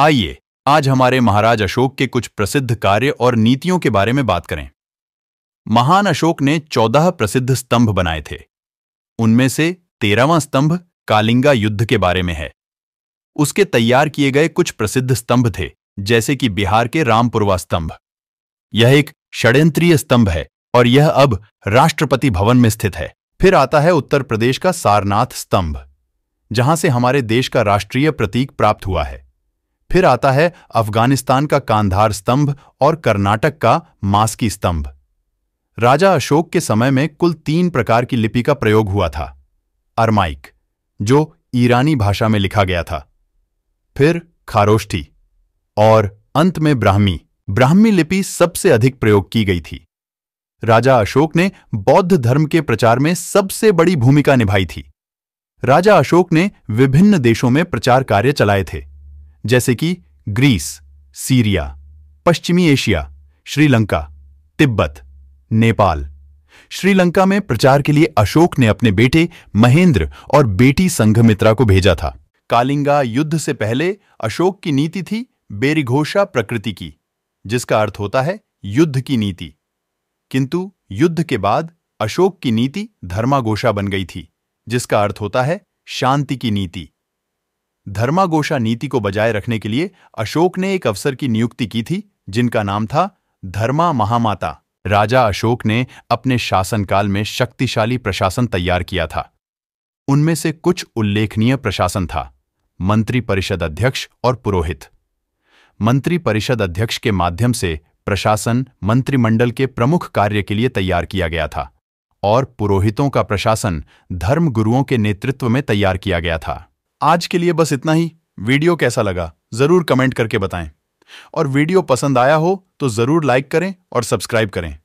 आइए आज हमारे महाराज अशोक के कुछ प्रसिद्ध कार्य और नीतियों के बारे में बात करें महान अशोक ने चौदह प्रसिद्ध स्तंभ बनाए थे उनमें से तेरहवां स्तंभ कालिंगा युद्ध के बारे में है उसके तैयार किए गए कुछ प्रसिद्ध स्तंभ थे जैसे कि बिहार के रामपुरवा स्तंभ यह एक षड्यंत्रीय स्तंभ है और यह अब राष्ट्रपति भवन में स्थित है फिर आता है उत्तर प्रदेश का सारनाथ स्तंभ जहां से हमारे देश का राष्ट्रीय प्रतीक प्राप्त हुआ है फिर आता है अफगानिस्तान का कांधार स्तंभ और कर्नाटक का मास्की स्तंभ राजा अशोक के समय में कुल तीन प्रकार की लिपि का प्रयोग हुआ था अरमाइक जो ईरानी भाषा में लिखा गया था फिर खारोष्ठी और अंत में ब्राह्मी ब्राह्मी लिपि सबसे अधिक प्रयोग की गई थी राजा अशोक ने बौद्ध धर्म के प्रचार में सबसे बड़ी भूमिका निभाई थी राजा अशोक ने विभिन्न देशों में प्रचार कार्य चलाए थे जैसे कि ग्रीस सीरिया पश्चिमी एशिया श्रीलंका तिब्बत नेपाल श्रीलंका में प्रचार के लिए अशोक ने अपने बेटे महेंद्र और बेटी संघमित्रा को भेजा था कालिंगा युद्ध से पहले अशोक की नीति थी बेरिघोषा प्रकृति की जिसका अर्थ होता है युद्ध की नीति किंतु युद्ध के बाद अशोक की नीति धर्माघोषा बन गई थी जिसका अर्थ होता है शांति की नीति धर्मागोषा नीति को बजाय रखने के लिए अशोक ने एक अफसर की नियुक्ति की थी जिनका नाम था धर्मा महामाता राजा अशोक ने अपने शासनकाल में शक्तिशाली प्रशासन तैयार किया था उनमें से कुछ उल्लेखनीय प्रशासन था मंत्री परिषद अध्यक्ष और पुरोहित मंत्री परिषद अध्यक्ष के माध्यम से प्रशासन मंत्रिमंडल के प्रमुख कार्य के लिए तैयार किया गया था और पुरोहितों का प्रशासन धर्मगुरुओं के नेतृत्व में तैयार किया गया था आज के लिए बस इतना ही वीडियो कैसा लगा जरूर कमेंट करके बताएं और वीडियो पसंद आया हो तो जरूर लाइक करें और सब्सक्राइब करें